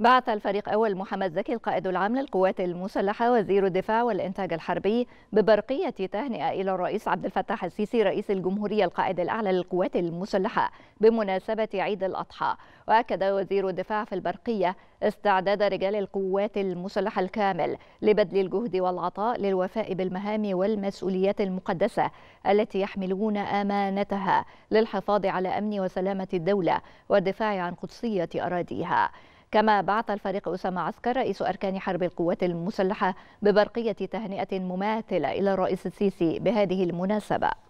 بعث الفريق أول محمد زكي القائد العام للقوات المسلحة وزير الدفاع والإنتاج الحربي ببرقية تهنئة إلى الرئيس عبد الفتاح السيسي رئيس الجمهورية القائد الأعلى للقوات المسلحة بمناسبة عيد الأضحى وأكد وزير الدفاع في البرقية استعداد رجال القوات المسلحة الكامل لبذل الجهد والعطاء للوفاء بالمهام والمسؤوليات المقدسة التي يحملون أمانتها للحفاظ على أمن وسلامة الدولة والدفاع عن قدسية أراضيها كما بعث الفريق أسامة عسكر رئيس أركان حرب القوات المسلحة ببرقية تهنئة مماثلة إلى الرئيس السيسي بهذه المناسبة